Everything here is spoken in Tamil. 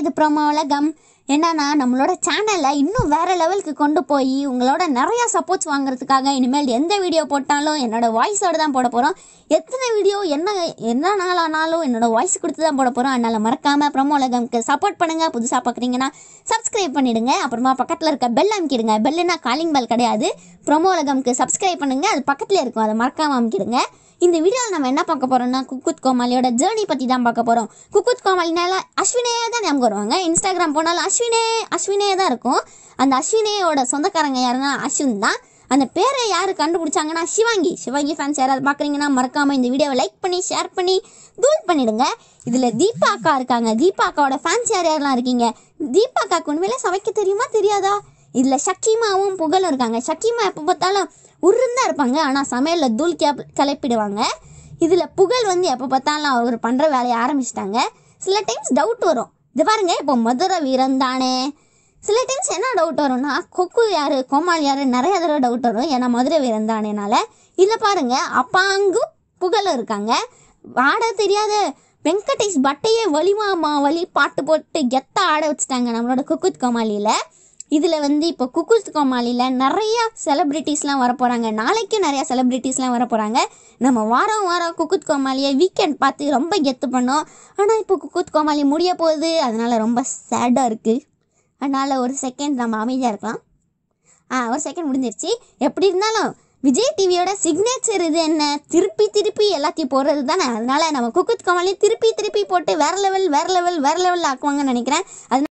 இது ப்ரோமோ உலகம் என்னன்னா நம்மளோட சேனலை இன்னும் வேறு லெவலுக்கு கொண்டு போய் உங்களோட நிறையா சப்போர்ட்ஸ் வாங்குறதுக்காக இனிமேல் எந்த வீடியோ போட்டாலும் என்னோடய வாய்ஸோடு தான் போட போகிறோம் எத்தனை வீடியோ என்ன என்ன நாள் ஆனாலும் என்னோடய வாய்ஸ் கொடுத்து தான் போட போகிறோம் அதனால் மறக்காமல் ப்ரமோ உலகம்க்கு சப்போர்ட் பண்ணுங்கள் புதுசாக பார்க்குறீங்கன்னா சப்ஸ்கிரைப் பண்ணிவிடுங்க அப்புறமா பக்கத்தில் இருக்க பெல் அமுக்கிடுங்க பெல்லுன்னா காலிங் பெல் கிடையாது ப்ரமோ உலகம்க்கு சப்ஸ்கிரைப் பண்ணுங்கள் அது பக்கத்தில் இருக்கும் அதை மறக்காமல் அமுக்கிடுங்க இந்த வீடியோவில் நம்ம என்ன பார்க்க போகிறோம்னா குக்குத் கோமாளியோட ஜேர்னி பற்றி தான் பார்க்க போகிறோம் குக்குத் கோமாளினால அஸ்வினையே தான் ஞாபகம் வருவாங்க இன்ஸ்டாகிராம் போனாலும் அஸ்வினே அஸ்வினே தான் இருக்கும் அந்த அஸ்வினேயோட சொந்தக்காரங்க யாருன்னா அஸ்வின் தான் அந்த பேரை யார் கண்டுபிடிச்சாங்கன்னா சிவாங்கி சிவாங்கி ஃபேன்ஸ் யாராவது பார்க்குறீங்கன்னா மறக்காமல் இந்த வீடியோவை லைக் பண்ணி ஷேர் பண்ணி தூள் பண்ணிடுங்க இதில் தீபா அக்கா இருக்காங்க தீபா அக்காவோட ஃபேன்ஸ் யார் யாரெல்லாம் இருக்கீங்க தீபா அக்காவுக்கு உண்மையில சமைக்க தெரியுமா தெரியாதா இதில் சக்கிமாவும் புகழும் இருக்காங்க சக்கிமா எப்போ பார்த்தாலும் உருந்தாக இருப்பாங்க ஆனால் சமையலில் தூள் கேப் கிளப்பிடுவாங்க இதில் புகழ் வந்து எப்போ பார்த்தாலும் அவர் பண்ணுற வேலையை ஆரம்பிச்சிட்டாங்க சில டைம்ஸ் டவுட் வரும் இது பாருங்க இப்போ மதுரை வீரன் தானே சில டைம்ஸ் என்ன டவுட் வரும்னா கொக்கு யார் கோமாளி யார் நிறைய தடவை டவுட் வரும் ஏன்னா மதுரை வீரம் தானேனால இதில் பாருங்க அப்பாங்கு புகழும் இருக்காங்க ஆட தெரியாத வெங்கடேஷ் பட்டையே வலிமாமா வலி பாட்டு போட்டு கெத்த ஆட வச்சுட்டாங்க நம்மளோட குக்குத் கோமாளியில் இதில் வந்து இப்போ குக்குஸ் கோமாளியில் நிறையா செலிப்ரிட்டிஸ்லாம் வரப்போகிறாங்க நாளைக்கு நிறையா செலிப்ரிட்டிஸ்லாம் வரப்போகிறாங்க நம்ம வாரம் வாரம் குக்குத் கோமாளியை வீக்கெண்ட் பார்த்து ரொம்ப கெத்து பண்ணோம் ஆனால் இப்போ குக்குத் கோமாளி முடிய போகுது அதனால் ரொம்ப சேடாக இருக்குது அதனால் ஒரு செகண்ட் நம்ம அமைதியாக இருக்கலாம் ஆ ஒரு செகண்ட் முடிஞ்சிருச்சு எப்படி இருந்தாலும் விஜய் டிவியோட சிக்னேச்சர் இது என்ன திருப்பி திருப்பி எல்லாத்தையும் போடுறது தானே அதனால் நம்ம குக்குத் கோமாளி திருப்பி திருப்பி போட்டு வேறு லெவல் வேற லெவல் வேற லெவலில் ஆக்குவாங்கன்னு நினைக்கிறேன் அது